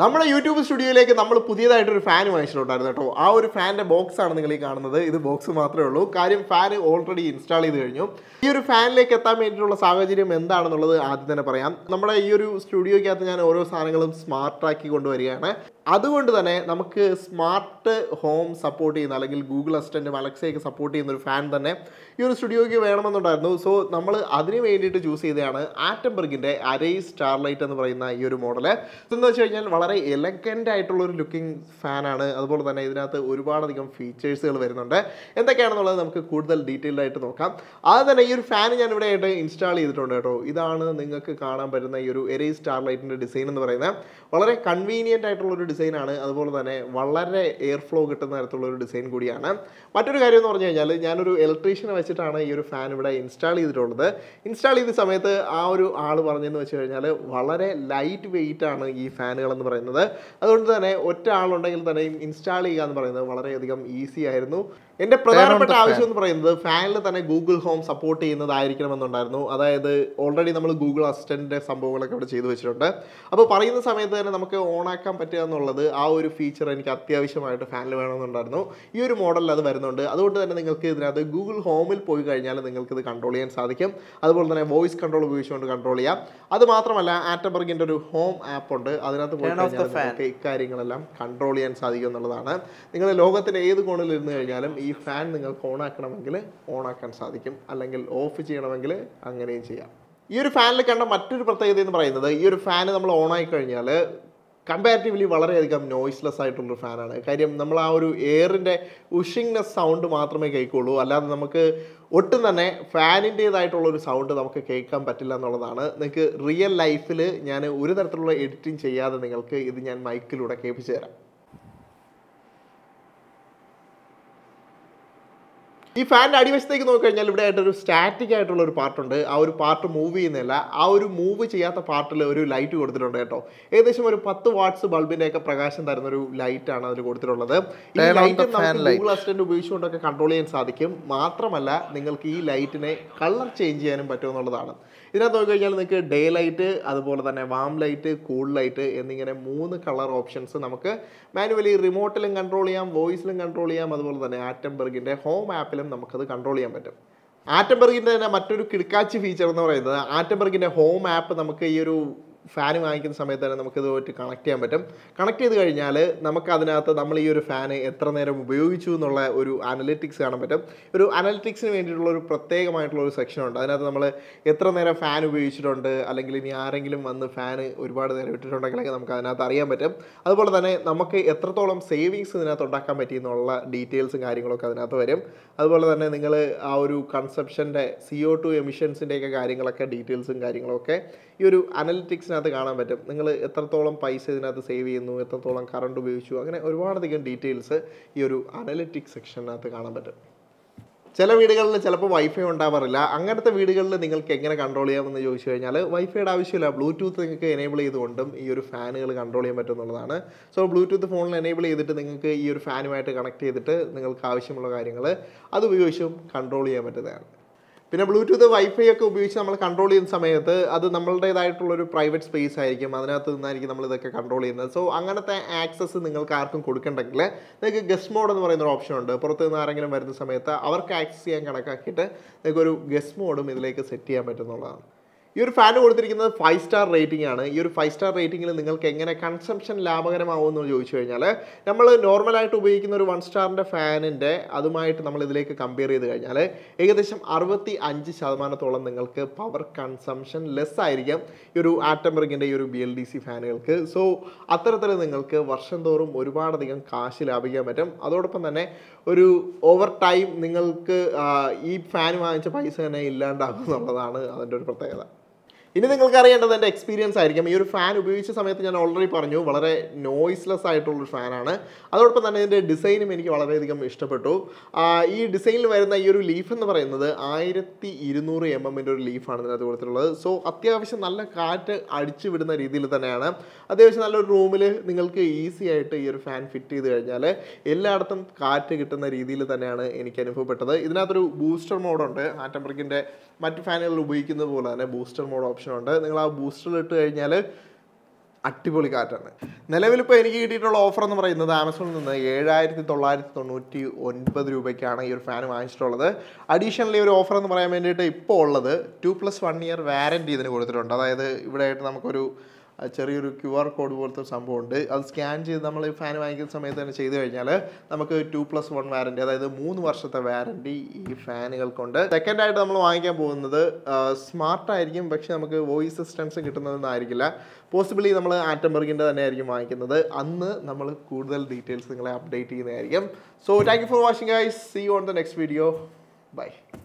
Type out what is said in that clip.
നമ്മുടെ യൂട്യൂബ് സ്റ്റുഡിയോയിലേക്ക് നമ്മൾ പുതിയതായിട്ടൊരു ഫാൻ വാങ്ങിച്ചിട്ടുണ്ടായിരുന്നു കേട്ടോ ആ ഒരു ഫാനിൻ്റെ ആണ് നിങ്ങൾ ഈ കാണുന്നത് ഇത് ബോക്സ് മാത്രമേ ഉള്ളൂ കാര്യം ഫാൻ ഓൾറെഡി ഇൻസ്റ്റാൾ ചെയ്ത് കഴിഞ്ഞു ഈ ഒരു ഫാനിലേക്ക് എത്താൻ വേണ്ടിയിട്ടുള്ള സാഹചര്യം എന്താണെന്നുള്ളത് ആദ്യം തന്നെ പറയാം നമ്മുടെ ഈ ഒരു സ്റ്റുഡിയോയ്ക്കകത്ത് ഞാൻ ഓരോ സാധനങ്ങളും സ്മാർട്ടാക്കി കൊണ്ടുവരികയാണ് അതുകൊണ്ട് തന്നെ നമുക്ക് സ്മാർട്ട് ഹോം സപ്പോർട്ട് ചെയ്യുന്ന അല്ലെങ്കിൽ ഗൂഗിൾ അസിസ്റ്റൻറ്റും അലക്സയൊക്കെ സപ്പോർട്ട് ചെയ്യുന്ന ഒരു ഫാൻ തന്നെ ഈ ഒരു സ്റ്റുഡിയോയ്ക്ക് വേണമെന്നുണ്ടായിരുന്നു സോ നമ്മൾ അതിന് വേണ്ടിയിട്ട് ചൂസ് ചെയ്തതാണ് ആറ്റംബർഗിൻ്റെ അരൈ സ്റ്റാർലൈറ്റ് എന്ന് പറയുന്ന ഈ ഒരു മോഡല് എന്താണെന്ന് വെച്ച് കഴിഞ്ഞാൽ വളരെ എലഗൻ്റ് ആയിട്ടുള്ള ഒരു ലുക്കിംഗ് ഫാനാണ് അതുപോലെ തന്നെ ഇതിനകത്ത് ഒരുപാടധികം ഫീച്ചേഴ്സുകൾ വരുന്നുണ്ട് എന്തൊക്കെയാണെന്നുള്ളത് നമുക്ക് കൂടുതൽ ഡീറ്റെയിൽഡ് ആയിട്ട് നോക്കാം അത് തന്നെ ഈ ഒരു ഫാൻ ഞാൻ ഇവിടെ ആയിട്ട് ഇൻസ്റ്റാൾ ചെയ്തിട്ടുണ്ട് കേട്ടോ ഇതാണ് നിങ്ങൾക്ക് കാണാൻ പറ്റുന്ന ഈ ഒരു എരൈ സ്റ്റാർലൈറ്റിൻ്റെ ഡിസൈൻ എന്ന് പറയുന്നത് വളരെ കൺവീനിയൻ്റ് ആയിട്ടുള്ള ഒരു ഡിസൈൻ ഡിസൈനാണ് അതുപോലെ തന്നെ വളരെ എയർ ഫ്ലോ കിട്ടുന്ന തരത്തിലുള്ള ഒരു ഡിസൈൻ കൂടിയാണ് മറ്റൊരു കാര്യം എന്ന് പറഞ്ഞു കഴിഞ്ഞാൽ ഞാനൊരു ഇലക്ട്രീഷ്യനെ വെച്ചിട്ടാണ് ഈ ഒരു ഫാൻ ഇവിടെ ഇൻസ്റ്റാൾ ചെയ്തിട്ടുള്ളത് ഇൻസ്റ്റാൾ ചെയ്ത സമയത്ത് ആ ഒരു ആൾ പറഞ്ഞെന്ന് വെച്ച് കഴിഞ്ഞാൽ വളരെ ലൈറ്റ് വെയിറ്റ് ആണ് ഈ ഫാനുകൾ എന്ന് പറയുന്നത് അതുകൊണ്ട് തന്നെ ഒറ്റ ആളുണ്ടെങ്കിൽ തന്നെയും ഇൻസ്റ്റാൾ ചെയ്യുക എന്ന് പറയുന്നത് വളരെയധികം ഈസി ആയിരുന്നു എൻ്റെ പ്രധാനപ്പെട്ട ആവശ്യം എന്ന് പറയുന്നത് ഫാനിൽ തന്നെ ഗൂഗിൾ ഹോം സപ്പോർട്ട് ചെയ്യുന്നതായിരിക്കണമെന്നുണ്ടായിരുന്നു അതായത് ഓൾറെഡി നമ്മൾ ഗൂഗിൾ അസിസ്റ്റൻറ്റിൻ്റെ സംഭവങ്ങളൊക്കെ ഇവിടെ ചെയ്തു വെച്ചിട്ടുണ്ട് അപ്പോൾ പറയുന്ന സമയത്ത് തന്നെ നമുക്ക് ഓൺ ആക്കാൻ പറ്റുക എന്നുള്ളത് ആ ഒരു ഫീച്ചർ എനിക്ക് അത്യാവശ്യമായിട്ട് ഫാനിൽ വേണമെന്നുണ്ടായിരുന്നു ഈ ഒരു മോഡലിൽ അത് വരുന്നുണ്ട് അതുകൊണ്ട് തന്നെ നിങ്ങൾക്ക് ഇതിനകത്ത് ഗൂഗിൾ ഹോമിൽ പോയി കഴിഞ്ഞാൽ നിങ്ങൾക്ക് ഇത് കൺട്രോൾ ചെയ്യാൻ സാധിക്കും അതുപോലെ തന്നെ വോയിസ് കൺട്രോൾ ഉപയോഗിച്ചുകൊണ്ട് കൺട്രോൾ ചെയ്യാം അത് മാത്രമല്ല ആറ്റബർഗിൻ്റെ ഒരു ഹോം ആപ്പ് ഉണ്ട് അതിനകത്ത് പോയി കഴിഞ്ഞാൽ ഇക്കാര്യങ്ങളെല്ലാം കൺട്രോൾ ചെയ്യാൻ സാധിക്കും എന്നുള്ളതാണ് നിങ്ങൾ ലോകത്തിൻ്റെ ഏത് കോണിൽ ഇരുന്ന് കഴിഞ്ഞാലും ഈ ഫാൻ നിങ്ങൾക്ക് ഓൺ ആക്കണമെങ്കിൽ ഓൺ ആക്കാൻ സാധിക്കും അല്ലെങ്കിൽ ഓഫ് ചെയ്യണമെങ്കിൽ അങ്ങനെയും ചെയ്യാം ഈ ഒരു ഫാനിൽ കണ്ട മറ്റൊരു പ്രത്യേകത എന്ന് പറയുന്നത് ഈ ഒരു ഫാൻ നമ്മൾ ഓൺ ആയി കഴിഞ്ഞാൽ കമ്പാരിറ്റീവ്ലി വളരെയധികം നോയ്സ്ലെസ് ആയിട്ടുള്ളൊരു ഫാനാണ് കാര്യം നമ്മൾ ആ ഒരു എയറിൻ്റെ ഉഷിങ്നെസ് സൗണ്ട് മാത്രമേ കേൾക്കുകയുള്ളൂ അല്ലാതെ നമുക്ക് ഒട്ടും തന്നെ ഫാനിൻ്റേതായിട്ടുള്ളൊരു സൗണ്ട് നമുക്ക് കേൾക്കാൻ പറ്റില്ല എന്നുള്ളതാണ് നിങ്ങൾക്ക് റിയൽ ലൈഫിൽ ഞാൻ ഒരു തരത്തിലുള്ള എഡിറ്റിംഗ് ചെയ്യാതെ നിങ്ങൾക്ക് ഇത് ഞാൻ മൈക്കിലൂടെ കേൾപ്പിച്ചു തരാം ഈ ഫാനിൻ്റെ അടിവശത്തേക്ക് നോക്കിക്കഴിഞ്ഞാൽ ഇവിടെ ആയിട്ടൊരു സ്റ്റാറ്റിക് ആയിട്ടുള്ള ഒരു പാർട്ടുണ്ട് ആ ഒരു പാർട്ട് മൂവ് ചെയ്യുന്നില്ല ആ ഒരു മൂവ് ചെയ്യാത്ത പാർട്ടിൽ ഒരു ലൈറ്റ് കൊടുത്തിട്ടുണ്ട് കേട്ടോ ഏകദേശം ഒരു പത്ത് വാട്ട്സ് ബൾബിൻ്റെയൊക്കെ പ്രകാശം തരുന്ന ഒരു ലൈറ്റാണ് അതിൽ കൊടുത്തിട്ടുള്ളത് ഈ ലൈറ്റ് നമുക്ക് ഗൂഗിൾ അസിസ്റ്റന്റ് ഉപയോഗിച്ചുകൊണ്ടൊക്കെ കൺട്രോൾ ചെയ്യാൻ സാധിക്കും മാത്രമല്ല നിങ്ങൾക്ക് ഈ ലൈറ്റിനെ കളർ ചേഞ്ച് ചെയ്യാനും പറ്റുമെന്നുള്ളതാണ് ഇതിനകത്ത് നോക്കിക്കഴിഞ്ഞാൽ നിങ്ങൾക്ക് ഡേ ലൈറ്റ് അതുപോലെ തന്നെ വാം ലൈറ്റ് കൂൾ ലൈറ്റ് എന്നിങ്ങനെ മൂന്ന് കളർ ഓപ്ഷൻസ് നമുക്ക് മാനുവലി റിമോട്ടിലും കൺട്രോൾ ചെയ്യാം വോയിസിലും കൺട്രോൾ ചെയ്യാം അതുപോലെ തന്നെ ആറ്റംബർഗിൻ്റെ ഹോം ആപ്പിൽ ആയാലും നമുക്കത് കൺട്രോൾ ചെയ്യാൻ പറ്റും ആറ്റംബർഗിൻ്റെ തന്നെ മറ്റൊരു കിടക്കാച്ചി ഫീച്ചർ എന്ന് പറയുന്നത് ആറ്റംബർഗിൻ്റെ ഹോം ആപ്പ് നമുക്ക് ഈ ഒരു ഫാന് വാങ്ങിക്കുന്ന സമയത്ത് തന്നെ നമുക്കിത് പോയിട്ട് കണക്ട് ചെയ്യാൻ പറ്റും കണക്ട് ചെയ്ത് കഴിഞ്ഞാൽ നമുക്കതിനകത്ത് നമ്മൾ ഈ ഒരു ഫാന് എത്ര നേരം ഉപയോഗിച്ചു എന്നുള്ള ഒരു അനലിറ്റിക്സ് കാണാൻ പറ്റും ഒരു അനലിറ്റിക്സിന് വേണ്ടിയിട്ടുള്ള ഒരു പ്രത്യേകമായിട്ടുള്ള ഒരു സെക്ഷൻ ഉണ്ട് അതിനകത്ത് നമ്മൾ എത്ര നേരം ഫാൻ ഉപയോഗിച്ചിട്ടുണ്ട് അല്ലെങ്കിൽ ഇനി ആരെങ്കിലും വന്ന് ഫാൻ ഒരുപാട് നേരം ഇട്ടിട്ടുണ്ടെങ്കിലൊക്കെ നമുക്ക് അതിനകത്ത് അറിയാൻ പറ്റും അതുപോലെ തന്നെ നമുക്ക് എത്രത്തോളം സേവിങ്സ് ഇതിനകത്ത് ഉണ്ടാക്കാൻ പറ്റി എന്നുള്ള ഡീറ്റെയിൽസും കാര്യങ്ങളൊക്കെ അതിനകത്ത് വരും അതുപോലെ തന്നെ നിങ്ങൾ ആ ഒരു കൺസെപ്ഷൻ്റെ സി ഒ ടു എമിഷൻസിൻ്റെയൊക്കെ കാര്യങ്ങളൊക്കെ ഡീറ്റെയിൽസും കാര്യങ്ങളൊക്കെ ഈ ഒരു അനലിറ്റിക്സ് ഇതിനകത്ത് കാണാൻ പറ്റും നിങ്ങൾ എത്രത്തോളം പൈസ ഇതിനകത്ത് സേവ് ചെയ്യുന്നു എത്രത്തോളം കറണ്ട് ഉപയോഗിച്ചു അങ്ങനെ ഒരുപാടധികം ഡീറ്റെയിൽസ് ഈ ഒരു അനലറ്റിക് സെക്ഷനകത്ത് കാണാൻ പറ്റും ചില വീടുകളിൽ ചിലപ്പോൾ വൈഫൈ ഉണ്ടാവാറില്ല അങ്ങനത്തെ വീടുകളിൽ നിങ്ങൾക്ക് എങ്ങനെ കൺട്രോൾ ചെയ്യാമെന്ന് ചോദിച്ചു കഴിഞ്ഞാൽ വൈഫൈയുടെ ആവശ്യമില്ല ബ്ലൂടൂത്ത് നിങ്ങൾക്ക് എനേബിൾ ചെയ്തുകൊണ്ടും ഈ ഒരു ഫാനുകൾ കൺട്രോൾ ചെയ്യാൻ പറ്റുമെന്നുള്ളതാണ് സോ ബ്ലൂടൂത്ത് ഫോണിൽ എനേബിൾ ചെയ്തിട്ട് നിങ്ങൾക്ക് ഈ ഒരു ഫാനുമായിട്ട് കണക്ട് ചെയ്തിട്ട് നിങ്ങൾക്ക് ആവശ്യമുള്ള കാര്യങ്ങൾ അത് ഉപയോഗിച്ചും കൺട്രോൾ ചെയ്യാൻ പറ്റുന്നതാണ് പിന്നെ ബ്ലൂടൂത്ത് വൈഫൈ ഒക്കെ ഉപയോഗിച്ച് നമ്മൾ കൺട്രോൾ ചെയ്യുന്ന സമയത്ത് അത് നമ്മളുടേതായിട്ടുള്ളൊരു പ്രൈവറ്റ് സ്പേസ് ആയിരിക്കും അതിനകത്ത് നിന്നായിരിക്കും നമ്മൾ ഇതൊക്കെ കൺട്രോൾ ചെയ്യുന്നത് സോ അങ്ങനത്തെ ആക്സസ് നിങ്ങൾക്ക് ആർക്കും കൊടുക്കണ്ടെങ്കിൽ നിങ്ങൾക്ക് ഗസ്റ്റ് മോഡ് എന്ന് പറയുന്ന ഒരു ഓപ്ഷൻ ഉണ്ട് പുറത്ത് നിന്ന് ആരെങ്കിലും വരുന്ന സമയത്ത് അവർക്ക് ആക്സസ് ചെയ്യാൻ കണക്കാക്കിയിട്ട് നിങ്ങൾക്കൊരു ഗസ്റ്റ് മോഡും ഇതിലേക്ക് സെറ്റ് ചെയ്യാൻ പറ്റുന്നുള്ളതാണ് ഈ ഒരു ഫാൻ കൊടുത്തിരിക്കുന്നത് ഫൈവ് സ്റ്റാർ റേറ്റിംഗ് ആണ് ഈ ഒരു ഫൈവ് സ്റ്റാർ റേറ്റിംഗിൽ നിങ്ങൾക്ക് എങ്ങനെ കൺസംഷൻ ലാഭകരമാവുമെന്ന് ചോദിച്ചു കഴിഞ്ഞാൽ നമ്മൾ നോർമലായിട്ട് ഉപയോഗിക്കുന്ന ഒരു വൺ സ്റ്റാറിൻ്റെ ഫാനിൻ്റെ അതുമായിട്ട് നമ്മൾ ഇതിലേക്ക് കമ്പയർ ചെയ്ത് കഴിഞ്ഞാൽ ഏകദേശം അറുപത്തി അഞ്ച് ശതമാനത്തോളം നിങ്ങൾക്ക് പവർ കൺസംഷൻ ലെസ് ആയിരിക്കാം ഈ ഒരു ആറ്റംബർഗിൻ്റെ ഈ ഒരു ബി എൽ ഡി സി ഫാനുകൾക്ക് സോ അത്തരത്തിൽ നിങ്ങൾക്ക് വർഷം തോറും ഒരുപാടധികം കാശ് ലാഭിക്കാൻ പറ്റും അതോടൊപ്പം തന്നെ ഒരു ഓവർ ടൈം നിങ്ങൾക്ക് ഈ ഫാൻ വാങ്ങിച്ച പൈസ തന്നെ ഇല്ലാണ്ടാകും എന്നുള്ളതാണ് അതിൻ്റെ ഒരു പ്രത്യേകത ഇനി നിങ്ങൾക്ക് അറിയേണ്ടത് എൻ്റെ എക്സ്പീരിയൻസ് ആയിരിക്കും ഈ ഒരു ഫാൻ ഉപയോഗിച്ച സമയത്ത് ഞാൻ ഓൾറെഡി പറഞ്ഞു വളരെ നോയ്സ്ലെസ് ആയിട്ടുള്ളൊരു ഫാനാണ് അതോടൊപ്പം തന്നെ ഇതിൻ്റെ ഡിസൈനും എനിക്ക് വളരെയധികം ഇഷ്ടപ്പെട്ടു ഈ ഡിസൈനിൽ വരുന്ന ഈ ഒരു ലീഫ് എന്ന് പറയുന്നത് ആയിരത്തി ഇരുന്നൂറ് എം എമ്മിൻ്റെ ഒരു ലീഫാണ് ഇതിനകത്ത് കൊടുത്തിട്ടുള്ളത് സോ അത്യാവശ്യം നല്ല കാറ്റ് അടിച്ചു വിടുന്ന രീതിയിൽ തന്നെയാണ് അത്യാവശ്യം നല്ലൊരു റൂമിൽ നിങ്ങൾക്ക് ഈസി ആയിട്ട് ഈ ഒരു ഫാൻ ഫിറ്റ് ചെയ്ത് കഴിഞ്ഞാൽ എല്ലായിടത്തും കാറ്റ് കിട്ടുന്ന രീതിയിൽ തന്നെയാണ് എനിക്ക് അനുഭവപ്പെട്ടത് ഇതിനകത്തൊരു ബൂസ്റ്റർ മോഡുണ്ട് ആറ്റംബർഗിൻ്റെ മറ്റ് ഫാനുകളിൽ ഉപയോഗിക്കുന്നത് പോലെ തന്നെ ബൂസ്റ്റർ മോഡ് ഓപ്ഷനുണ്ട് നിങ്ങൾ ആ ബൂസ്റ്ററിൽ ഇട്ട് കഴിഞ്ഞാൽ അടിപൊളി കാറ്റാണ് നിലവിലിപ്പോൾ എനിക്ക് കിട്ടിയിട്ടുള്ള ഓഫർ എന്ന് പറയുന്നത് ആമസോണിൽ നിന്ന് ഏഴായിരത്തി തൊള്ളായിരത്തി തൊണ്ണൂറ്റി ഒൻപത് രൂപയ്ക്കാണ് ഈ ഒരു ഫാൻ വാങ്ങിച്ചിട്ടുള്ളത് അഡീഷണലി ഒരു ഓഫർ എന്ന് പറയാൻ വേണ്ടിയിട്ട് ഇപ്പോൾ ഉള്ളത് two plus one year warranty ഇതിന് കൊടുത്തിട്ടുണ്ട് അതായത് ഇവിടെയായിട്ട് നമുക്കൊരു ചെറിയൊരു ക്യു ആർ കോഡ് പോലത്തെ സംഭവം ഉണ്ട് അത് സ്കാൻ ചെയ്ത് നമ്മൾ ഈ ഫാൻ വാങ്ങിക്കുന്ന സമയത്ത് തന്നെ ചെയ്തു കഴിഞ്ഞാൽ നമുക്ക് ടു പ്ലസ് വൺ വാറൻറ്റി അതായത് മൂന്ന് വർഷത്തെ വാറൻറ്റി ഈ ഫാനുകൾക്കുണ്ട് സെക്കൻഡ് ആയിട്ട് നമ്മൾ വാങ്ങിക്കാൻ പോകുന്നത് സ്മാർട്ടായിരിക്കും പക്ഷേ നമുക്ക് വോയിസ് അസിസ്റ്റൻസ് കിട്ടുന്നതെന്നായിരിക്കില്ല പോസിബിളി നമ്മൾ ആറ്റംബർഗിൻ്റെ തന്നെ ആയിരിക്കും വാങ്ങിക്കുന്നത് അന്ന് നമ്മൾ കൂടുതൽ ഡീറ്റെയിൽസ് നിങ്ങളെ അപ്ഡേറ്റ് ചെയ്യുന്നതായിരിക്കും so thank you for watching I see on the next video by